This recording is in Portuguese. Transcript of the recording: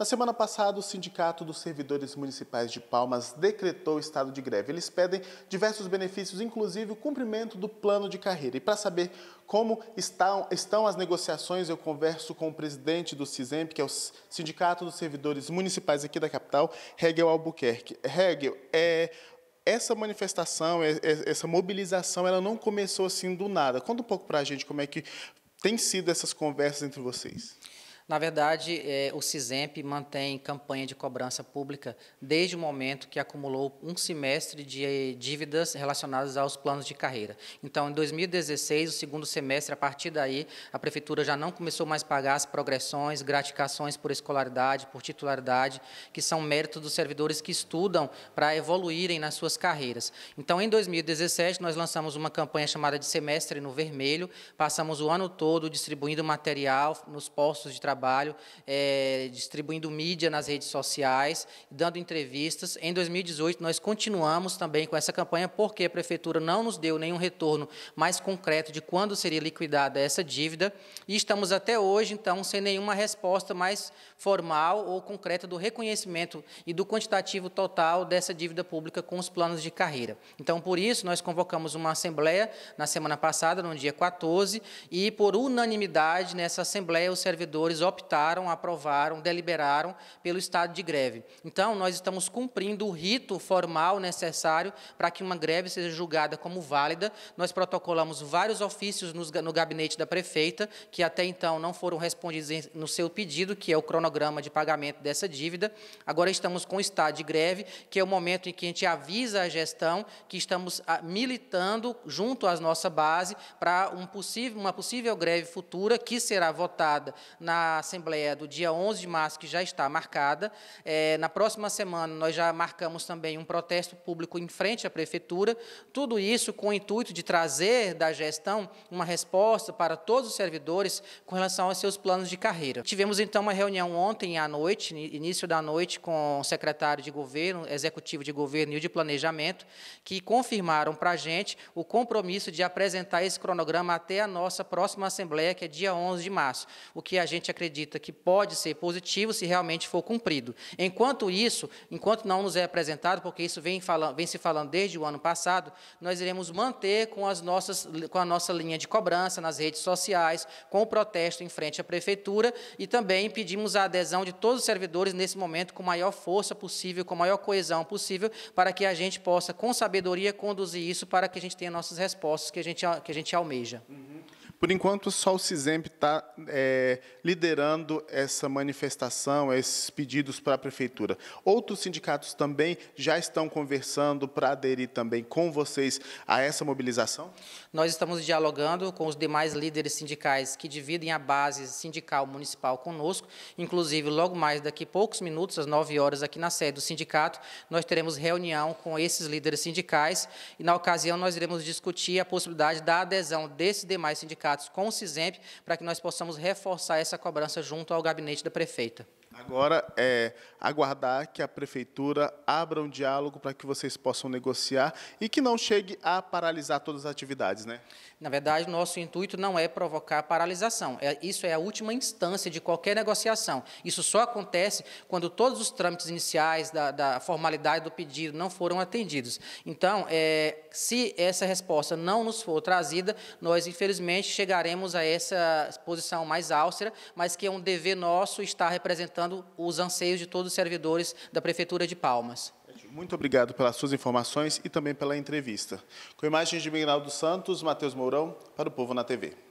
Na semana passada, o Sindicato dos Servidores Municipais de Palmas decretou estado de greve. Eles pedem diversos benefícios, inclusive o cumprimento do plano de carreira. E para saber como estão, estão as negociações, eu converso com o presidente do CISEMP, que é o Sindicato dos Servidores Municipais aqui da capital, Hegel Albuquerque. Hegel, é, essa manifestação, é, é, essa mobilização, ela não começou assim do nada. Conta um pouco para a gente como é que tem sido essas conversas entre vocês. Na verdade, é, o CISEMP mantém campanha de cobrança pública desde o momento que acumulou um semestre de eh, dívidas relacionadas aos planos de carreira. Então, em 2016, o segundo semestre, a partir daí, a Prefeitura já não começou mais a pagar as progressões, gratificações por escolaridade, por titularidade, que são méritos dos servidores que estudam para evoluírem nas suas carreiras. Então, em 2017, nós lançamos uma campanha chamada de Semestre no Vermelho, passamos o ano todo distribuindo material nos postos de trabalho trabalho é, distribuindo mídia nas redes sociais, dando entrevistas. Em 2018, nós continuamos também com essa campanha, porque a Prefeitura não nos deu nenhum retorno mais concreto de quando seria liquidada essa dívida, e estamos até hoje, então, sem nenhuma resposta mais formal ou concreta do reconhecimento e do quantitativo total dessa dívida pública com os planos de carreira. Então, por isso, nós convocamos uma assembleia na semana passada, no dia 14, e por unanimidade nessa assembleia os servidores optaram, aprovaram, deliberaram pelo estado de greve. Então, nós estamos cumprindo o rito formal necessário para que uma greve seja julgada como válida. Nós protocolamos vários ofícios no gabinete da prefeita, que até então não foram respondidos no seu pedido, que é o cronograma de pagamento dessa dívida. Agora estamos com o estado de greve, que é o momento em que a gente avisa a gestão que estamos ah, militando junto à nossa base para um possível, uma possível greve futura que será votada na Assembleia do dia 11 de março, que já está marcada. É, na próxima semana, nós já marcamos também um protesto público em frente à Prefeitura. Tudo isso com o intuito de trazer da gestão uma resposta para todos os servidores com relação aos seus planos de carreira. Tivemos, então, uma reunião ontem à noite, início da noite, com o secretário de Governo, Executivo de Governo e de Planejamento, que confirmaram para a gente o compromisso de apresentar esse cronograma até a nossa próxima Assembleia, que é dia 11 de março, o que a gente acredita acredita que pode ser positivo se realmente for cumprido. Enquanto isso, enquanto não nos é apresentado, porque isso vem, falando, vem se falando desde o ano passado, nós iremos manter com, as nossas, com a nossa linha de cobrança nas redes sociais, com o protesto em frente à prefeitura e também pedimos a adesão de todos os servidores nesse momento com maior força possível, com maior coesão possível, para que a gente possa, com sabedoria, conduzir isso para que a gente tenha nossas respostas que a gente, que a gente almeja. Uhum. Por enquanto, só o CISEMP está é, liderando essa manifestação, esses pedidos para a Prefeitura. Outros sindicatos também já estão conversando para aderir também com vocês a essa mobilização? Nós estamos dialogando com os demais líderes sindicais que dividem a base sindical municipal conosco. Inclusive, logo mais daqui a poucos minutos, às 9 horas, aqui na sede do sindicato, nós teremos reunião com esses líderes sindicais e, na ocasião, nós iremos discutir a possibilidade da adesão desses demais sindicatos sindicatos com o CISEMP, para que nós possamos reforçar essa cobrança junto ao gabinete da prefeita. Agora é aguardar que a prefeitura abra um diálogo para que vocês possam negociar e que não chegue a paralisar todas as atividades, né? Na verdade, nosso intuito não é provocar paralisação. É, isso é a última instância de qualquer negociação. Isso só acontece quando todos os trâmites iniciais da, da formalidade do pedido não foram atendidos. Então, é, se essa resposta não nos for trazida, nós, infelizmente, chegaremos a essa posição mais álcera, mas que é um dever nosso estar representando representando os anseios de todos os servidores da Prefeitura de Palmas. Muito obrigado pelas suas informações e também pela entrevista. Com imagens de Miguel dos Santos, Matheus Mourão, para o Povo na TV.